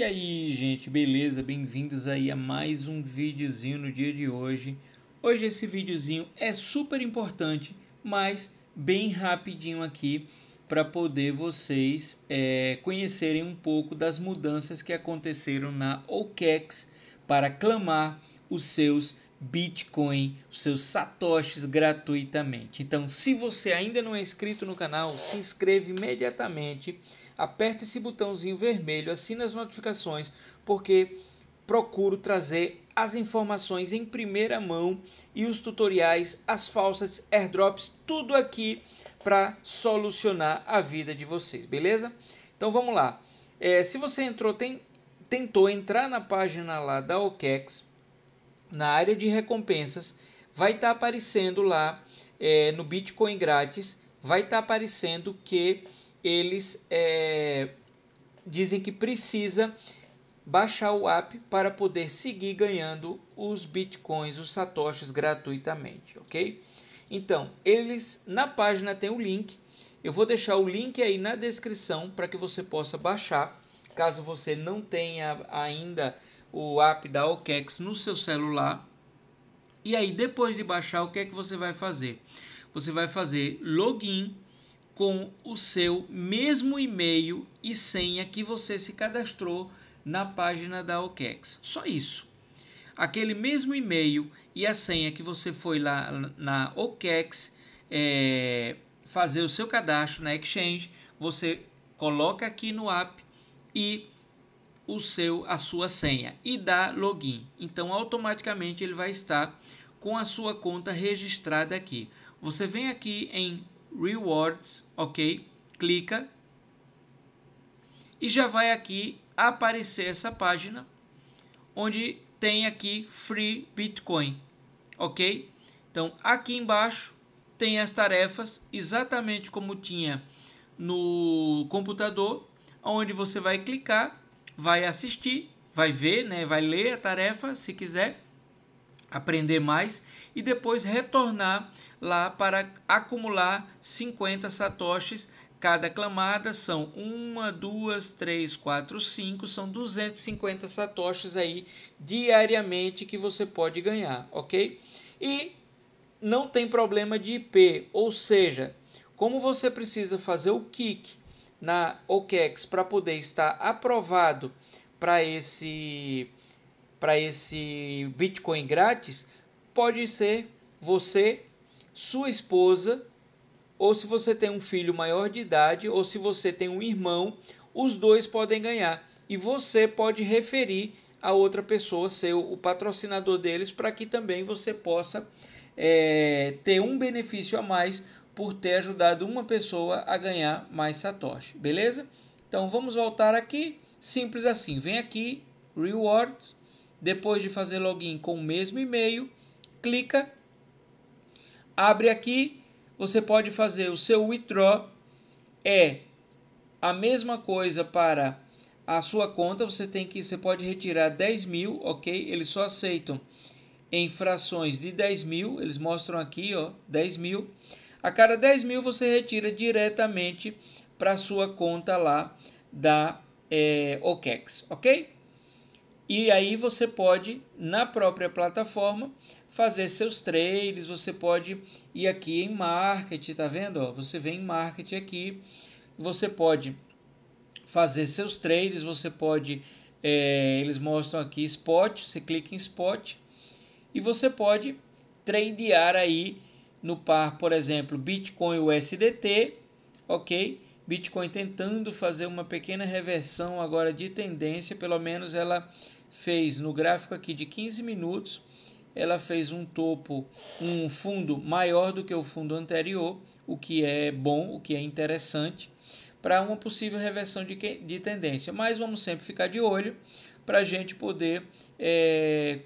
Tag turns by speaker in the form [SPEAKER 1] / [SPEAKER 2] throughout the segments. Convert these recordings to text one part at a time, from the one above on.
[SPEAKER 1] E aí, gente, beleza? Bem-vindos aí a mais um videozinho no dia de hoje. Hoje esse videozinho é super importante, mas bem rapidinho aqui para poder vocês é, conhecerem um pouco das mudanças que aconteceram na OKEX para clamar os seus Bitcoin, os seus satoshis gratuitamente. Então, se você ainda não é inscrito no canal, se inscreve imediatamente, aperta esse botãozinho vermelho, assina as notificações, porque procuro trazer as informações em primeira mão e os tutoriais, as falsas, airdrops, tudo aqui para solucionar a vida de vocês, beleza? Então vamos lá. É, se você entrou, tem, tentou entrar na página lá da OKEX, na área de recompensas, vai estar tá aparecendo lá é, no Bitcoin grátis, vai estar tá aparecendo que eles é, dizem que precisa baixar o app para poder seguir ganhando os bitcoins, os satoshis gratuitamente, ok? Então, eles na página tem o link. Eu vou deixar o link aí na descrição para que você possa baixar, caso você não tenha ainda o app da OKEx no seu celular. E aí, depois de baixar, o que é que você vai fazer? Você vai fazer login com o seu mesmo e-mail e senha que você se cadastrou na página da OKEx. Só isso. Aquele mesmo e-mail e a senha que você foi lá na OKEx é, fazer o seu cadastro na Exchange, você coloca aqui no app e o seu a sua senha e dá login. Então automaticamente ele vai estar com a sua conta registrada aqui. Você vem aqui em Rewards, OK? Clica e já vai aqui aparecer essa página onde tem aqui Free Bitcoin, OK? Então aqui embaixo tem as tarefas exatamente como tinha no computador, onde você vai clicar vai assistir, vai ver, né, vai ler a tarefa, se quiser aprender mais e depois retornar lá para acumular 50 satoshis cada clamada são uma, duas, três, quatro, cinco, são 250 satoshis aí diariamente que você pode ganhar, ok? E não tem problema de IP, ou seja, como você precisa fazer o kick na OKEX para poder estar aprovado para esse para esse Bitcoin grátis, pode ser você, sua esposa, ou se você tem um filho maior de idade, ou se você tem um irmão, os dois podem ganhar. E você pode referir a outra pessoa, ser o patrocinador deles, para que também você possa é, ter um benefício a mais por ter ajudado uma pessoa a ganhar mais satoshi, beleza? Então vamos voltar aqui, simples assim, vem aqui, reward, depois de fazer login com o mesmo e-mail, clica, abre aqui, você pode fazer o seu withdraw, é a mesma coisa para a sua conta, você tem que, você pode retirar 10 mil, ok? Eles só aceitam em frações de 10 mil, eles mostram aqui, ó, 10 mil, a cada 10 mil você retira diretamente para sua conta lá da é, OKEX, ok? E aí você pode, na própria plataforma, fazer seus trades, você pode ir aqui em marketing, tá vendo? você vem em marketing aqui, você pode fazer seus trades, você pode, é, eles mostram aqui spot, você clica em spot e você pode tradear aí no par, por exemplo, Bitcoin USDT, ok? Bitcoin tentando fazer uma pequena reversão agora de tendência, pelo menos ela fez no gráfico aqui de 15 minutos, ela fez um topo, um fundo maior do que o fundo anterior, o que é bom, o que é interessante, para uma possível reversão de, de tendência. Mas vamos sempre ficar de olho para a gente poder é,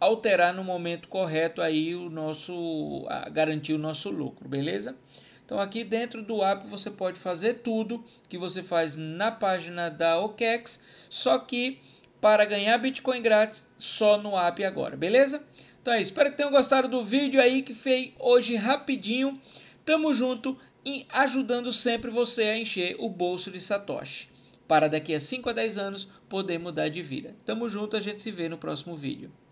[SPEAKER 1] alterar no momento correto aí o nosso garantir o nosso lucro, beleza? Então aqui dentro do app você pode fazer tudo que você faz na página da OKEx, só que para ganhar Bitcoin grátis só no app agora, beleza? Então é isso, espero que tenham gostado do vídeo aí que fez hoje rapidinho. Tamo junto e ajudando sempre você a encher o bolso de Satoshi. Para daqui a 5 a 10 anos poder mudar de vida. Tamo junto, a gente se vê no próximo vídeo.